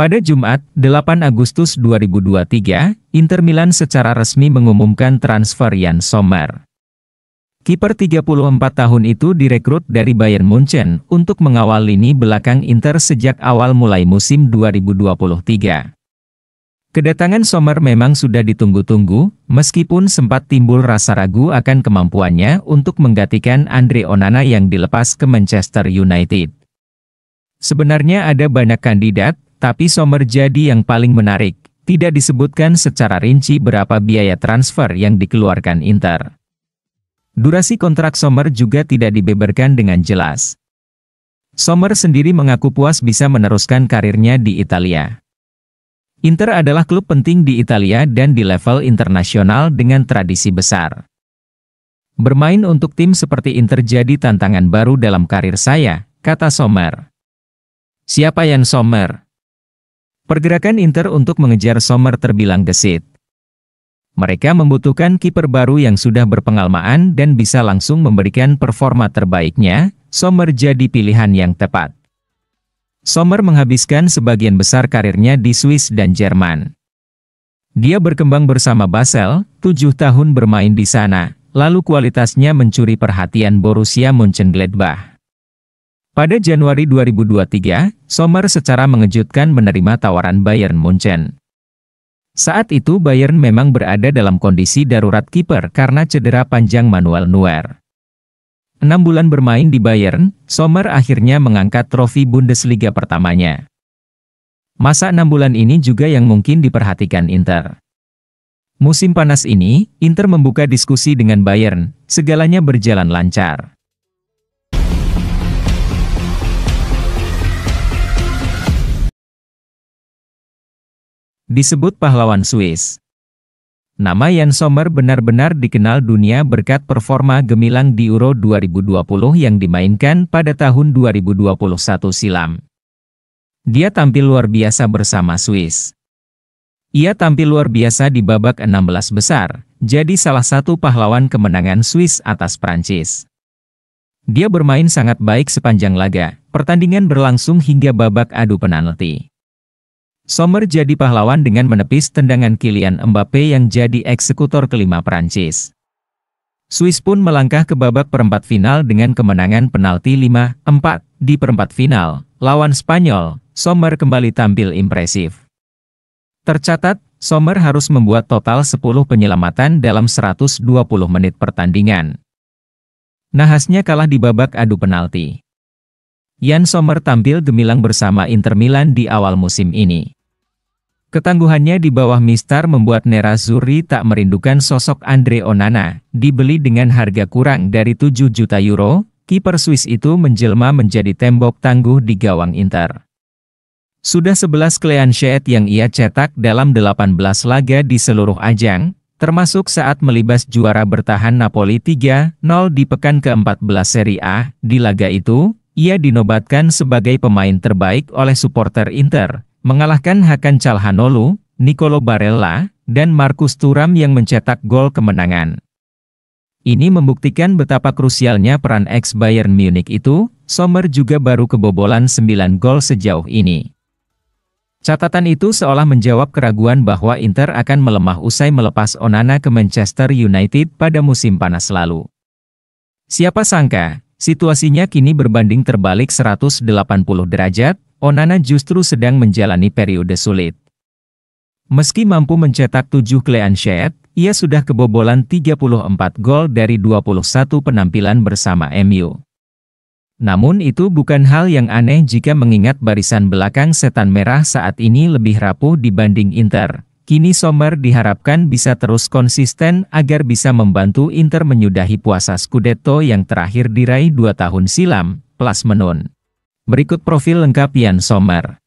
Pada Jumat, 8 Agustus 2023, Inter Milan secara resmi mengumumkan transfer Jan Sommer. Kiper 34 tahun itu direkrut dari Bayern Munchen untuk mengawal lini belakang Inter sejak awal mulai musim 2023. Kedatangan Sommer memang sudah ditunggu-tunggu, meskipun sempat timbul rasa ragu akan kemampuannya untuk menggantikan Andre Onana yang dilepas ke Manchester United. Sebenarnya ada banyak kandidat, tapi Sommer jadi yang paling menarik, tidak disebutkan secara rinci berapa biaya transfer yang dikeluarkan Inter. Durasi kontrak Sommer juga tidak dibeberkan dengan jelas. Sommer sendiri mengaku puas bisa meneruskan karirnya di Italia. Inter adalah klub penting di Italia dan di level internasional dengan tradisi besar. Bermain untuk tim seperti Inter jadi tantangan baru dalam karir saya, kata Sommer. Siapa yang Sommer? Pergerakan Inter untuk mengejar Sommer terbilang gesit. Mereka membutuhkan kiper baru yang sudah berpengalaman dan bisa langsung memberikan performa terbaiknya, Sommer jadi pilihan yang tepat. Sommer menghabiskan sebagian besar karirnya di Swiss dan Jerman. Dia berkembang bersama Basel, tujuh tahun bermain di sana, lalu kualitasnya mencuri perhatian Borussia Mönchengladbach. Pada Januari 2023, Sommer secara mengejutkan menerima tawaran Bayern Munchen. Saat itu Bayern memang berada dalam kondisi darurat kiper karena cedera panjang Manuel Neuer. Enam bulan bermain di Bayern, Sommer akhirnya mengangkat trofi Bundesliga pertamanya. Masa enam bulan ini juga yang mungkin diperhatikan Inter. Musim panas ini, Inter membuka diskusi dengan Bayern, segalanya berjalan lancar. disebut pahlawan Swiss. Nama Jan Sommer benar-benar dikenal dunia berkat performa gemilang di Euro 2020 yang dimainkan pada tahun 2021 silam. Dia tampil luar biasa bersama Swiss. Ia tampil luar biasa di babak 16 besar, jadi salah satu pahlawan kemenangan Swiss atas Prancis. Dia bermain sangat baik sepanjang laga, pertandingan berlangsung hingga babak adu penalti. Sommer jadi pahlawan dengan menepis tendangan Kylian Mbappe yang jadi eksekutor kelima Prancis. Swiss pun melangkah ke babak perempat final dengan kemenangan penalti 5-4 di perempat final lawan Spanyol. Sommer kembali tampil impresif. Tercatat, Sommer harus membuat total 10 penyelamatan dalam 120 menit pertandingan. Nahasnya kalah di babak adu penalti. Jan Sommer tampil gemilang bersama Inter Milan di awal musim ini. Ketangguhannya di bawah Mistar membuat Nerazzurri tak merindukan sosok Andre Onana, dibeli dengan harga kurang dari 7 juta euro, kiper Swiss itu menjelma menjadi tembok tangguh di gawang Inter. Sudah 11 clean sheet yang ia cetak dalam 18 laga di seluruh ajang, termasuk saat melibas juara bertahan Napoli 3-0 di pekan ke-14 Serie A, di laga itu, ia dinobatkan sebagai pemain terbaik oleh supporter Inter, Mengalahkan Hakan Calhanoglu, Nicolo Barella, dan Marcus Turam yang mencetak gol kemenangan. Ini membuktikan betapa krusialnya peran ex-Bayern Munich itu, Sommer juga baru kebobolan 9 gol sejauh ini. Catatan itu seolah menjawab keraguan bahwa Inter akan melemah usai melepas Onana ke Manchester United pada musim panas lalu. Siapa sangka, situasinya kini berbanding terbalik 180 derajat, Onana justru sedang menjalani periode sulit. Meski mampu mencetak 7 clean sheet, ia sudah kebobolan 34 gol dari 21 penampilan bersama MU. Namun itu bukan hal yang aneh jika mengingat barisan belakang setan merah saat ini lebih rapuh dibanding Inter. Kini Sommer diharapkan bisa terus konsisten agar bisa membantu Inter menyudahi puasa Scudetto yang terakhir diraih dua tahun silam, plus menun. Berikut profil lengkap Yan Somer.